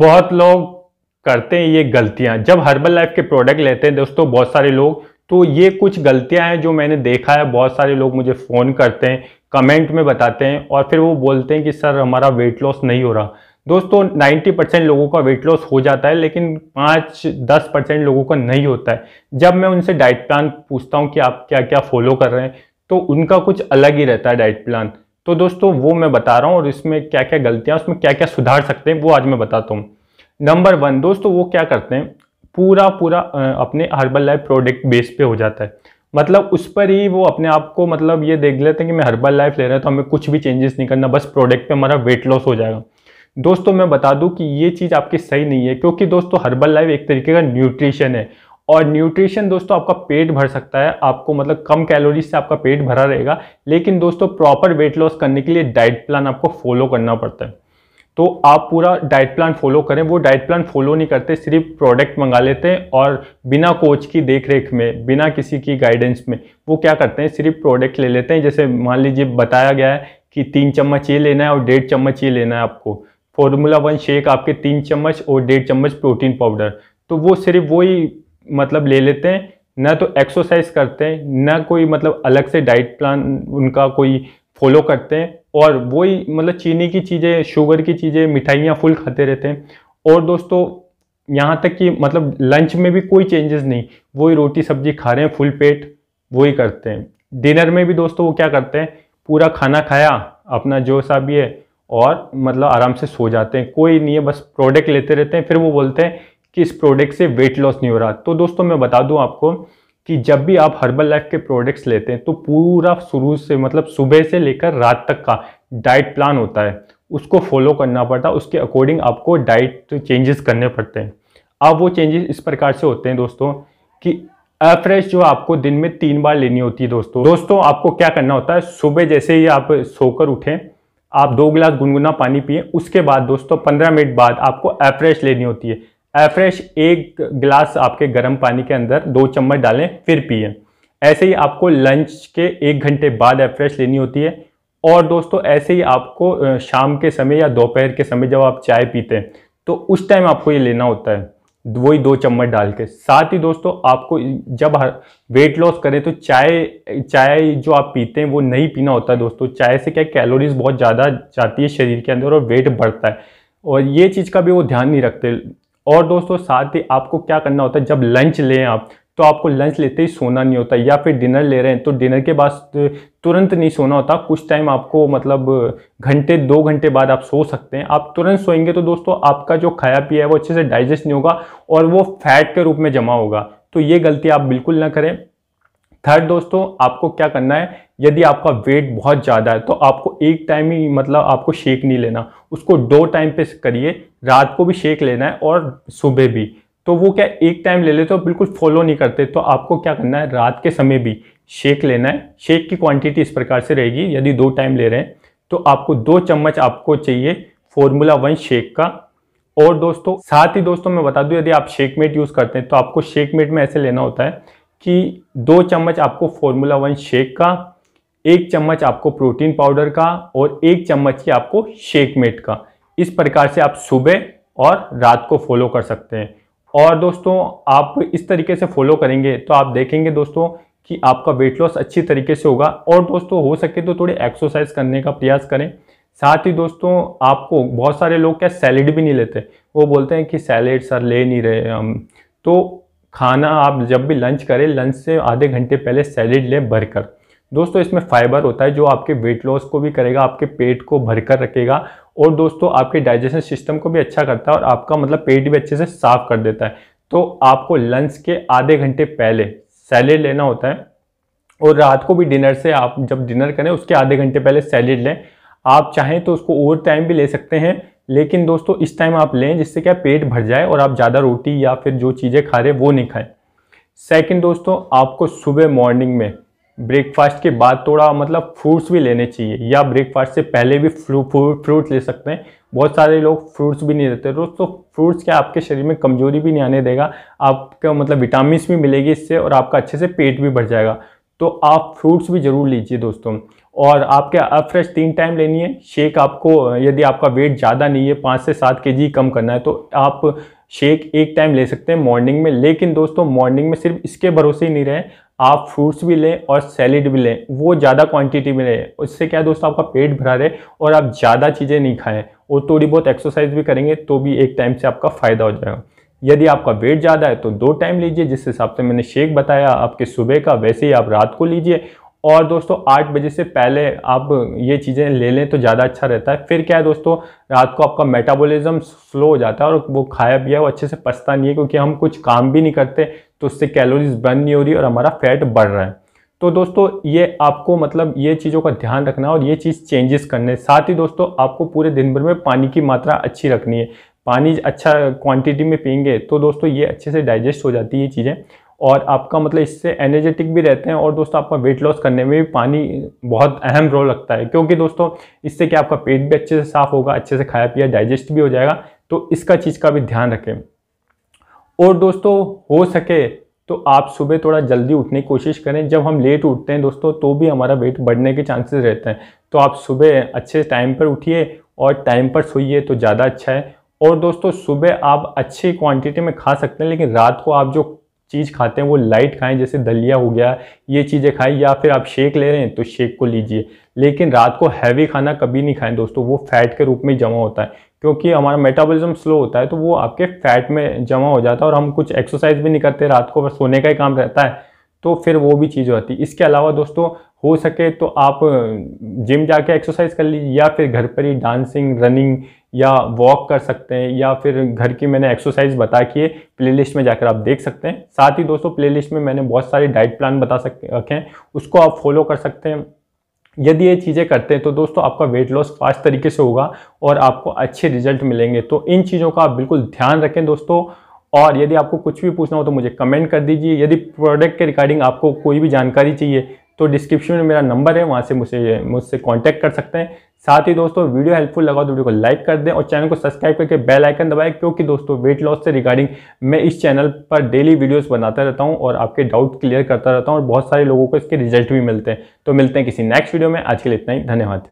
बहुत लोग करते हैं ये गलतियां जब हर्बल लाइफ के प्रोडक्ट लेते हैं दोस्तों बहुत सारे लोग तो ये कुछ गलतियां हैं जो मैंने देखा है बहुत सारे लोग मुझे फ़ोन करते हैं कमेंट में बताते हैं और फिर वो बोलते हैं कि सर हमारा वेट लॉस नहीं हो रहा दोस्तों 90 परसेंट लोगों का वेट लॉस हो जाता है लेकिन 5-10 परसेंट लोगों का नहीं होता है जब मैं उनसे डाइट प्लान पूछता हूँ कि आप क्या क्या फॉलो कर रहे हैं तो उनका कुछ अलग ही रहता है डाइट प्लान तो दोस्तों वो मैं बता रहा हूँ और इसमें क्या क्या गलतियाँ उसमें क्या क्या सुधार सकते हैं वो आज मैं बताता हूँ नंबर वन दोस्तों वो क्या करते हैं पूरा पूरा अपने हर्बल लाइफ प्रोडक्ट बेस पे हो जाता है मतलब उस पर ही वो अपने आप को मतलब ये देख लेते हैं कि मैं हर्बल लाइफ ले रहा हूँ तो हमें कुछ भी चेंजेस नहीं करना बस प्रोडक्ट पे हमारा वेट लॉस हो जाएगा दोस्तों मैं बता दूं कि ये चीज़ आपकी सही नहीं है क्योंकि दोस्तों हर्बल लाइफ एक तरीके का न्यूट्रिशन है और न्यूट्रिशन दोस्तों आपका पेट भर सकता है आपको मतलब कम कैलोरीज से आपका पेट भरा रहेगा लेकिन दोस्तों प्रॉपर वेट लॉस करने के लिए डाइट प्लान आपको फॉलो करना पड़ता है तो आप पूरा डाइट प्लान फॉलो करें वो डाइट प्लान फॉलो नहीं करते सिर्फ प्रोडक्ट मंगा लेते हैं और बिना कोच की देख रेख में बिना किसी की गाइडेंस में वो क्या करते हैं सिर्फ प्रोडक्ट ले लेते हैं जैसे मान लीजिए बताया गया है कि तीन चम्मच ये लेना है और डेढ़ चम्मच ये लेना है आपको फॉर्मूला वन शेक आपके तीन चम्मच और डेढ़ चम्मच प्रोटीन पाउडर तो वो सिर्फ वही मतलब ले लेते हैं ना तो एक्सरसाइज करते हैं ना कोई मतलब अलग से डाइट प्लान उनका कोई फॉलो करते हैं और वही मतलब चीनी की चीज़ें शुगर की चीज़ें मिठाइयाँ फुल खाते रहते हैं और दोस्तों यहाँ तक कि मतलब लंच में भी कोई चेंजेस नहीं वही रोटी सब्जी खा रहे हैं फुल पेट वही करते हैं डिनर में भी दोस्तों वो क्या करते हैं पूरा खाना खाया अपना जो सा भी है और मतलब आराम से सो जाते हैं कोई नहीं है बस प्रोडक्ट लेते रहते हैं फिर वो बोलते हैं कि इस प्रोडक्ट से वेट लॉस नहीं हो रहा तो दोस्तों मैं बता दूं आपको कि जब भी आप हर्बल लाइफ के प्रोडक्ट्स लेते हैं तो पूरा शुरू से मतलब सुबह से लेकर रात तक का डाइट प्लान होता है उसको फॉलो करना पड़ता है उसके अकॉर्डिंग आपको डाइट चेंजेस करने पड़ते हैं अब वो चेंजेस इस प्रकार से होते हैं दोस्तों कि एवरेज जो आपको दिन में तीन बार लेनी होती है दोस्तों दोस्तों आपको क्या करना होता है सुबह जैसे ही आप सोकर उठें आप दो गिलास गुनगुना पानी पिए उसके बाद दोस्तों पंद्रह मिनट बाद आपको एवरेज लेनी होती है एफ्रेश एक गिलास आपके गर्म पानी के अंदर दो चम्मच डालें फिर पिए ऐसे ही आपको लंच के एक घंटे बाद एफ्रेश लेनी होती है और दोस्तों ऐसे ही आपको शाम के समय या दोपहर के समय जब आप चाय पीते हैं तो उस टाइम आपको ये लेना होता है वही दो चम्मच डाल के साथ ही दोस्तों आपको जब वेट लॉस करें तो चाय चाय जो आप पीते हैं वो नहीं पीना होता है दोस्तों चाय से क्या कैलोरीज बहुत ज़्यादा जाती है शरीर के अंदर और वेट बढ़ता है और ये चीज़ का भी वो ध्यान नहीं रखते और दोस्तों साथ ही आपको क्या करना होता है जब लंच लें आप तो आपको लंच लेते ही सोना नहीं होता या फिर डिनर ले रहे हैं तो डिनर के बाद तो तुरंत नहीं सोना होता कुछ टाइम आपको मतलब घंटे दो घंटे बाद आप सो सकते हैं आप तुरंत सोएंगे तो दोस्तों आपका जो खाया पिया है वो अच्छे से डाइजेस्ट नहीं होगा और वो फैट के रूप में जमा होगा तो ये गलती आप बिल्कुल ना करें थर्ड दोस्तों आपको क्या करना है यदि आपका वेट बहुत ज़्यादा है तो आपको एक टाइम ही मतलब आपको शेक नहीं लेना उसको दो टाइम पे करिए रात को भी शेक लेना है और सुबह भी तो वो क्या एक टाइम ले लेते हो बिल्कुल फॉलो नहीं करते तो आपको क्या करना है रात के समय भी शेक लेना है शेक की क्वांटिटी इस प्रकार से रहेगी यदि दो टाइम ले रहे हैं तो आपको दो चम्मच आपको चाहिए फॉर्मूला वन शेक का और दोस्तों साथ ही दोस्तों मैं बता दूं यदि आप शेक मेट यूज़ करते हैं तो आपको शेक मेट में ऐसे लेना होता है कि दो चम्मच आपको फॉर्मूला वन शेक का एक चम्मच आपको प्रोटीन पाउडर का और एक चम्मच ही आपको शेक मेट का इस प्रकार से आप सुबह और रात को फॉलो कर सकते हैं और दोस्तों आप इस तरीके से फॉलो करेंगे तो आप देखेंगे दोस्तों कि आपका वेट लॉस अच्छी तरीके से होगा और दोस्तों हो सके तो थोड़े एक्सरसाइज करने का प्रयास करें साथ ही दोस्तों आपको बहुत सारे लोग क्या सैलेड भी नहीं लेते वो बोलते हैं कि सैलेड सर ले नहीं रहे हम तो खाना आप जब भी लंच करें लंच से आधे घंटे पहले सैलेड लें भरकर दोस्तों इसमें फाइबर होता है जो आपके वेट लॉस को भी करेगा आपके पेट को भरकर रखेगा और दोस्तों आपके डाइजेशन सिस्टम को भी अच्छा करता है और आपका मतलब पेट भी अच्छे से साफ कर देता है तो आपको लंच के आधे घंटे पहले सैलेड लेना होता है और रात को भी डिनर से आप जब डिनर करें उसके आधे घंटे पहले सैलेड लें आप चाहें तो उसको ओवर टाइम भी ले सकते हैं लेकिन दोस्तों इस टाइम आप लें जिससे क्या पेट भर जाए और आप ज़्यादा रोटी या फिर जो चीज़ें खा रहे वो नहीं खाएं सेकंड दोस्तों आपको सुबह मॉर्निंग में ब्रेकफास्ट के बाद थोड़ा मतलब फ्रूट्स भी लेने चाहिए या ब्रेकफास्ट से पहले भी फ्रू, फ्रू, फ्रूट ले सकते हैं बहुत सारे लोग फ्रूट्स भी नहीं देते दोस्तों फ्रूट्स क्या आपके शरीर में कमजोरी भी नहीं आने देगा आपका मतलब विटामिन भी मिलेगी इससे और आपका अच्छे से पेट भी भर जाएगा तो आप फ्रूट्स भी ज़रूर लीजिए दोस्तों और आपके आप फ्रेश तीन टाइम लेनी है शेक आपको यदि आपका वेट ज़्यादा नहीं है पाँच से सात के जी कम करना है तो आप शेक एक टाइम ले सकते हैं मॉर्निंग में लेकिन दोस्तों मॉर्निंग में सिर्फ इसके भरोसे ही नहीं रहें आप फ्रूट्स भी लें और सैलिड भी लें वो ज़्यादा क्वांटिटी में रहे उससे क्या है दोस्तों आपका पेट भरा रहे और आप ज़्यादा चीज़ें नहीं खाएँ और थोड़ी बहुत एक्सरसाइज भी करेंगे तो भी एक टाइम से आपका फ़ायदा हो जाएगा यदि आपका वेट ज़्यादा है तो दो टाइम लीजिए जिस हिसाब से मैंने शेक बताया आपके सुबह का वैसे ही आप रात को लीजिए और दोस्तों आठ बजे से पहले आप ये चीज़ें ले लें तो ज़्यादा अच्छा रहता है फिर क्या है दोस्तों रात को आपका मेटाबॉलिज्म स्लो हो जाता है और वो खाया पिया वो अच्छे से पछता नहीं है क्योंकि हम कुछ काम भी नहीं करते तो उससे कैलोरीज बर्न नहीं हो रही और हमारा फैट बढ़ रहा है तो दोस्तों ये आपको मतलब ये चीज़ों का ध्यान रखना और ये चीज़ चेंजेस करने साथ ही दोस्तों आपको पूरे दिन भर में पानी की मात्रा अच्छी रखनी है पानी अच्छा क्वांटिटी में पीएंगे तो दोस्तों ये अच्छे से डाइजेस्ट हो जाती है ये चीज़ें और आपका मतलब इससे एनर्जेटिक भी रहते हैं और दोस्तों आपका वेट लॉस करने में भी पानी बहुत अहम रोल रखता है क्योंकि दोस्तों इससे क्या आपका पेट भी अच्छे से साफ होगा अच्छे से खाया पिया डाइजेस्ट भी हो जाएगा तो इसका चीज़ का भी ध्यान रखें और दोस्तों हो सके तो आप सुबह थोड़ा जल्दी उठने की कोशिश करें जब हम लेट उठते हैं दोस्तों तो भी हमारा वेट बढ़ने के चांसेस रहते हैं तो आप सुबह अच्छे टाइम पर उठिए और टाइम पर सोइए तो ज़्यादा अच्छा है और दोस्तों सुबह आप अच्छी क्वांटिटी में खा सकते हैं लेकिन रात को आप जो चीज़ खाते हैं वो लाइट खाएं जैसे दलिया हो गया ये चीज़ें खाएं या फिर आप शेक ले रहे हैं तो शेक को लीजिए लेकिन रात को हैवी खाना कभी नहीं खाएं दोस्तों वो फैट के रूप में जमा होता है क्योंकि हमारा मेटाबॉलिज्म स्लो होता है तो वो आपके फैट में जमा हो जाता है और हम कुछ एक्सरसाइज भी नहीं करते रात को बस सोने का ही काम रहता है तो फिर वो भी चीज़ होती है इसके अलावा दोस्तों हो सके तो आप जिम जाके एक्सरसाइज कर लीजिए या फिर घर पर ही डांसिंग रनिंग या वॉक कर सकते हैं या फिर घर की मैंने एक्सरसाइज बता किए प्ले प्लेलिस्ट में जाकर आप देख सकते हैं साथ ही दोस्तों प्लेलिस्ट में मैंने बहुत सारे डाइट प्लान बता सकते रखे हैं उसको आप फॉलो कर सकते हैं यदि ये चीज़ें करते हैं तो दोस्तों आपका वेट लॉस फास्ट तरीके से होगा और आपको अच्छे रिजल्ट मिलेंगे तो इन चीज़ों का आप बिल्कुल ध्यान रखें दोस्तों और यदि आपको कुछ भी पूछना हो तो मुझे कमेंट कर दीजिए यदि प्रोडक्ट के रिगार्डिंग आपको कोई भी जानकारी चाहिए तो डिस्क्रिप्शन में मेरा नंबर है वहाँ से मुझे मुझसे कांटेक्ट कर सकते हैं साथ ही दोस्तों वीडियो हेल्पफुल लगा तो वीडियो को लाइक कर दें और चैनल को सब्सक्राइब करके बेल आइकन दबाएं क्योंकि दोस्तों वेट लॉस से रिगार्डिंग मैं इस चैनल पर डेली वीडियोस बनाता रहता हूं और आपके डाउट क्लियर करता रहता हूं और बहुत सारे लोगों को इसके रिजल्ट भी मिलते हैं तो मिलते हैं किसी नेक्स्ट वीडियो में आज के लिए इतना ही धन्यवाद